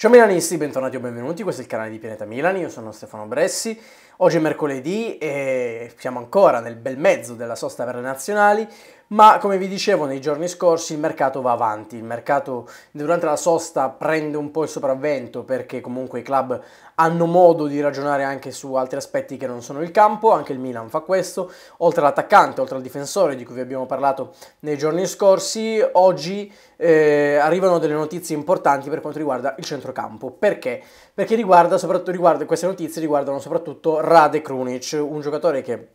Ciao Milanisti, bentornati o benvenuti, questo è il canale di Pianeta Milan, io sono Stefano Bressi. Oggi è mercoledì e siamo ancora nel bel mezzo della sosta per le nazionali, ma come vi dicevo nei giorni scorsi il mercato va avanti, il mercato durante la sosta prende un po' il sopravvento perché comunque i club hanno modo di ragionare anche su altri aspetti che non sono il campo, anche il Milan fa questo, oltre all'attaccante, oltre al difensore di cui vi abbiamo parlato nei giorni scorsi, oggi eh, arrivano delle notizie importanti per quanto riguarda il centrocampo. Perché? Perché riguarda, riguarda, queste notizie riguardano soprattutto Rade Krunic, un giocatore che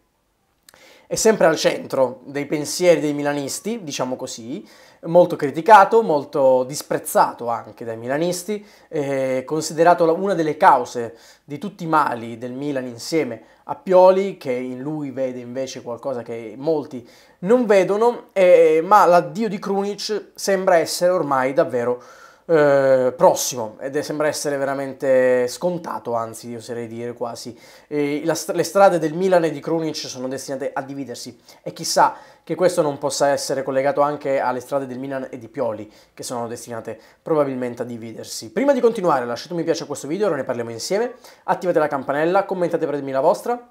è sempre al centro dei pensieri dei milanisti, diciamo così, molto criticato, molto disprezzato anche dai milanisti, eh, considerato una delle cause di tutti i mali del Milan insieme a Pioli, che in lui vede invece qualcosa che molti non vedono, eh, ma l'addio di Krunic sembra essere ormai davvero eh, prossimo ed è, sembra essere veramente scontato, anzi oserei dire quasi. La, le strade del Milan e di Krunic sono destinate a dividersi e chissà che questo non possa essere collegato anche alle strade del Milan e di Pioli che sono destinate probabilmente a dividersi. Prima di continuare lasciate un mi piace a questo video, ora ne parliamo insieme, attivate la campanella, commentate per dirmi la vostra,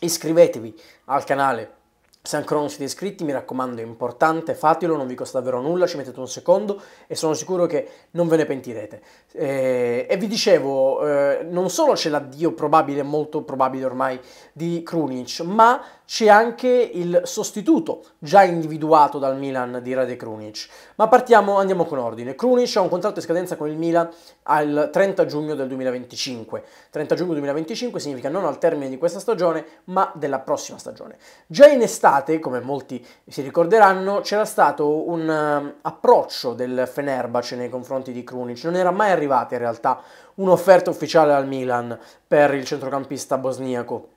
iscrivetevi al canale se ancora non siete iscritti, mi raccomando, è importante, fatelo, non vi costa davvero nulla, ci mettete un secondo e sono sicuro che non ve ne pentirete. Eh, e vi dicevo, eh, non solo c'è l'addio probabile, molto probabile ormai, di Krunic, ma c'è anche il sostituto già individuato dal Milan di Rade Krunic. Ma partiamo, andiamo con ordine. Krunic ha un contratto in scadenza con il Milan al 30 giugno del 2025. 30 giugno 2025 significa non al termine di questa stagione, ma della prossima stagione. Già in estate, come molti si ricorderanno, c'era stato un eh, approccio del Fenerbahce nei confronti di Krunic. Non era mai arrivata in realtà un'offerta ufficiale al Milan per il centrocampista bosniaco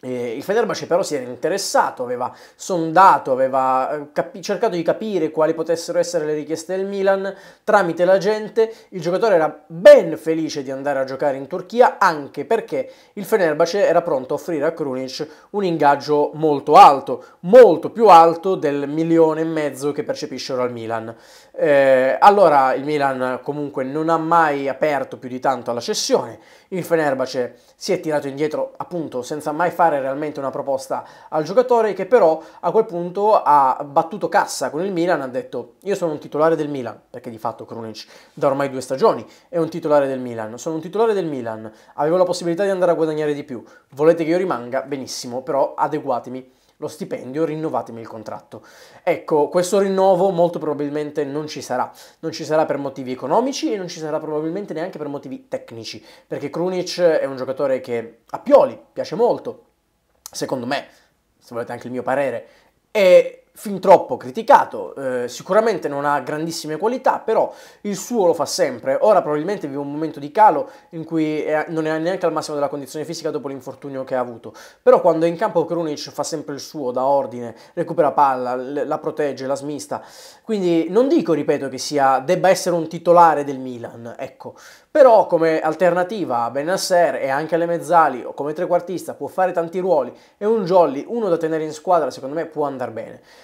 eh, il Fenerbahce però si era interessato, aveva sondato, aveva eh, capi- cercato di capire quali potessero essere le richieste del Milan tramite la gente. Il giocatore era ben felice di andare a giocare in Turchia anche perché il Fenerbahce era pronto a offrire a Krunic un ingaggio molto alto, molto più alto del milione e mezzo che percepissero al Milan. Eh, allora il Milan comunque non ha mai aperto più di tanto alla cessione, il Fenerbahce si è tirato indietro appunto senza mai fare realmente una proposta al giocatore che però a quel punto ha battuto cassa con il Milan, ha detto io sono un titolare del Milan, perché di fatto Krunic da ormai due stagioni è un titolare del Milan, sono un titolare del Milan, avevo la possibilità di andare a guadagnare di più, volete che io rimanga? Benissimo, però adeguatemi lo stipendio, rinnovatemi il contratto. Ecco, questo rinnovo molto probabilmente non ci sarà, non ci sarà per motivi economici e non ci sarà probabilmente neanche per motivi tecnici, perché Krunic è un giocatore che a Pioli piace molto, secondo me, se volete anche il mio parere, e fin troppo criticato, eh, sicuramente non ha grandissime qualità, però il suo lo fa sempre. Ora probabilmente vive un momento di calo in cui è, non è neanche al massimo della condizione fisica dopo l'infortunio che ha avuto, però quando è in campo Krunic fa sempre il suo, da ordine, recupera palla, la protegge, la smista, quindi non dico, ripeto, che sia, debba essere un titolare del Milan, ecco, però come alternativa a Benasser e anche alle mezzali o come trequartista può fare tanti ruoli, è un jolly, uno da tenere in squadra secondo me può andare bene.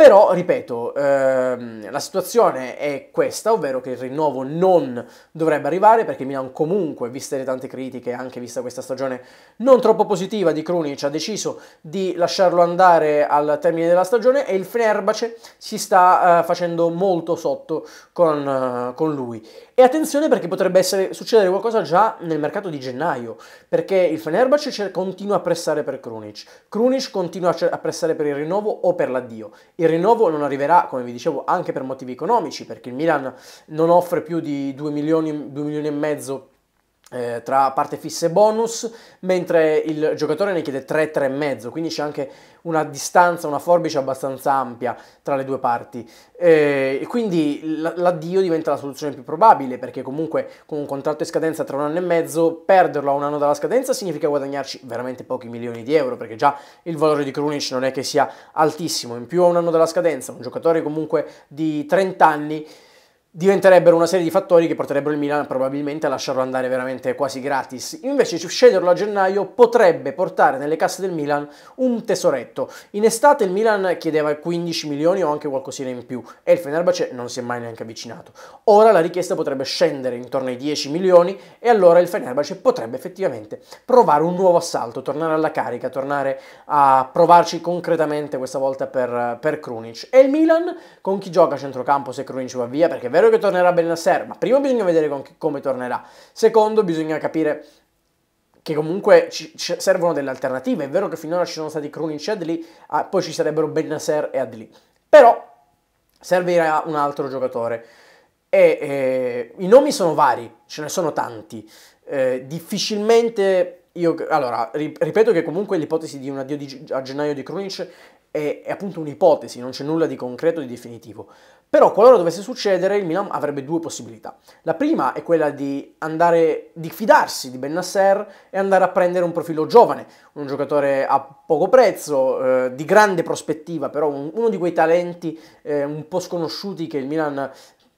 Però, ripeto, ehm, la situazione è questa, ovvero che il rinnovo non dovrebbe arrivare perché Milan comunque, viste le tante critiche, anche vista questa stagione non troppo positiva di Krunic, ha deciso di lasciarlo andare al termine della stagione e il Fenerbahce si sta eh, facendo molto sotto con, eh, con, lui. E attenzione perché potrebbe essere, succedere qualcosa già nel mercato di gennaio, perché il Fenerbahce continua a pressare per Krunic, Krunic continua a pressare per il rinnovo o per l'addio. Il rinnovo non arriverà, come vi dicevo, anche per motivi economici, perché il Milan non offre più di 2 milioni, 2 milioni e mezzo eh, tra parte fissa e bonus, mentre il giocatore ne chiede 3, 3,5, quindi c'è anche una distanza, una forbice abbastanza ampia tra le due parti. Eh, quindi l'addio diventa la soluzione più probabile, perché comunque con un contratto in scadenza tra un anno e mezzo, perderlo a un anno dalla scadenza significa guadagnarci veramente pochi milioni di euro, perché già il valore di Krunic non è che sia altissimo, in più a un anno dalla scadenza, un giocatore comunque di 30 anni diventerebbero una serie di fattori che porterebbero il Milan probabilmente a lasciarlo andare veramente quasi gratis. Invece sceglierlo a gennaio potrebbe portare nelle casse del Milan un tesoretto. In estate il Milan chiedeva 15 milioni o anche qualcosina in più e il Fenerbahce non si è mai neanche avvicinato. Ora la richiesta potrebbe scendere intorno ai 10 milioni e allora il Fenerbahce potrebbe effettivamente provare un nuovo assalto, tornare alla carica, tornare a provarci concretamente questa volta per, per Krunic. E il Milan con chi gioca a centrocampo se Krunic va via perché è vero vero che tornerà Ben ma prima bisogna vedere con, come tornerà. Secondo, bisogna capire che comunque ci, ci servono delle alternative. È vero che finora ci sono stati Krunic e Adli, ah, poi ci sarebbero Ben e Adli. Però servirà un altro giocatore. E, eh, I nomi sono vari, ce ne sono tanti. Eh, difficilmente io, allora, ripeto che comunque l'ipotesi di un addio di, a gennaio di Krunic è, è appunto un'ipotesi, non c'è nulla di concreto, di definitivo. Però qualora dovesse succedere, il Milan avrebbe due possibilità. La prima è quella di andare, di fidarsi di Bennasser e andare a prendere un profilo giovane, un giocatore a poco prezzo, eh, di grande prospettiva, però un, uno di quei talenti eh, un po' sconosciuti che il Milan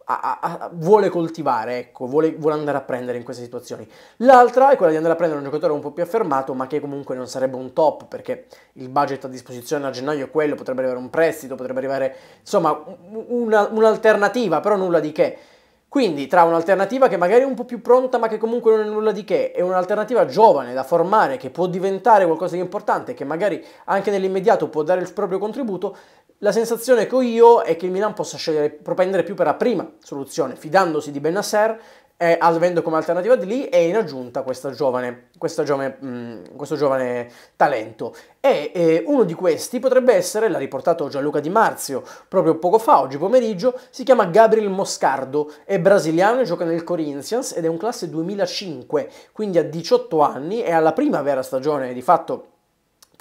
a, a, vuole coltivare, ecco, vuole, vuole, andare a prendere in queste situazioni. L'altra è quella di andare a prendere un giocatore un po' più affermato, ma che comunque non sarebbe un top, perché il budget a disposizione a gennaio è quello, potrebbe arrivare un prestito, potrebbe arrivare, insomma, una, un'alternativa, però nulla di che. Quindi tra un'alternativa che magari è un po' più pronta ma che comunque non è nulla di che e un'alternativa giovane da formare che può diventare qualcosa di importante, che magari anche nell'immediato può dare il proprio contributo, la sensazione che ho io è che il Milan possa scegliere, propendere più per la prima soluzione, fidandosi di Ben eh, avendo come alternativa di lì e in aggiunta questa giovane, questa giovane, mh, mm, questo giovane talento. E eh, uno di questi potrebbe essere, l'ha riportato Gianluca Di Marzio proprio poco fa, oggi pomeriggio, si chiama Gabriel Moscardo, è brasiliano e gioca nel Corinthians ed è un classe 2005, quindi ha 18 anni e alla prima vera stagione di fatto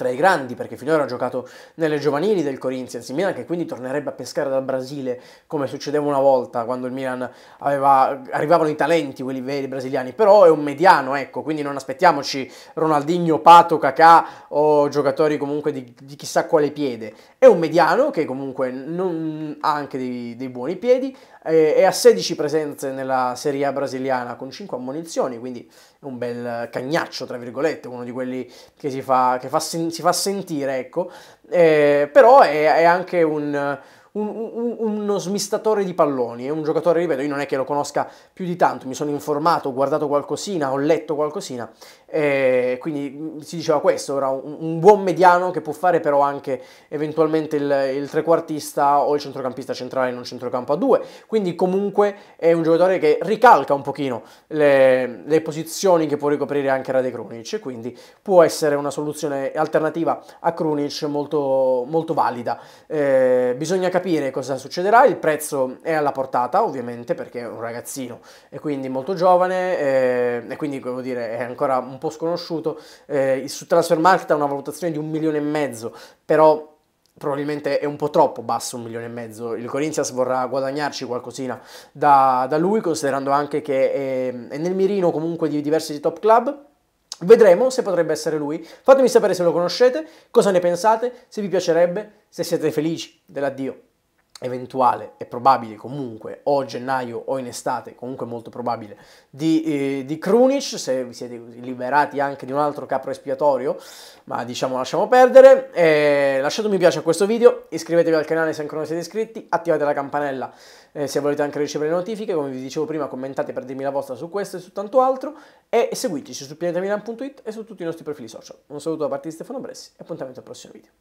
tra i grandi, perché finora ha giocato nelle giovanili del Corinthians, il Milan che quindi tornerebbe a pescare dal Brasile, come succedeva una volta quando il Milan aveva, arrivavano i talenti, quelli veri brasiliani, però è un mediano, ecco, quindi non aspettiamoci Ronaldinho, Pato, Kakà o giocatori comunque di, di chissà quale piede, è un mediano che comunque non, ha anche dei, dei buoni piedi, eh, è a 16 presenze nella Serie A brasiliana con 5 ammonizioni, quindi un bel cagnaccio, tra virgolette, uno di quelli che, si fa, che fa, si fa sentire, ecco, eh, però è, è anche un un, un, uno smistatore di palloni, è un giocatore, ripeto, io non è che lo conosca più di tanto, mi sono informato, ho guardato qualcosina, ho letto qualcosina, e eh, quindi mm, si diceva questo, era un, un, buon mediano che può fare però anche eventualmente il, il trequartista o il centrocampista centrale in un centrocampo a due, quindi comunque è un giocatore che ricalca un pochino le, le posizioni che può ricoprire anche Rade Krunic, quindi può essere una soluzione alternativa a Krunic molto, molto valida. Eh, bisogna capire capire cosa succederà, il prezzo è alla portata ovviamente perché è un ragazzino e quindi molto giovane eh, e quindi devo dire è ancora un po' sconosciuto, eh, su Transfer Market ha una valutazione di un milione e mezzo, però probabilmente è un po' troppo basso un milione e mezzo, il Corinthians vorrà guadagnarci qualcosina da, da lui considerando anche che è, è nel mirino comunque di diversi top club. Vedremo se potrebbe essere lui. Fatemi sapere se lo conoscete, cosa ne pensate, se vi piacerebbe, se siete felici dell'addio eventuale e probabile comunque o gennaio o in estate, comunque molto probabile, di, eh, di Krunic, se vi siete liberati anche di un altro capro espiatorio, ma diciamo lasciamo perdere. Eh, lasciate un mi piace a questo video, iscrivetevi al canale se ancora non siete iscritti, attivate la campanella eh, se volete anche ricevere le notifiche, come vi dicevo prima commentate per dirmi la vostra su questo e su tanto altro e seguiteci su pianetamilan.it e su tutti i nostri profili social. Un saluto da parte di Stefano Bressi e appuntamento al prossimo video.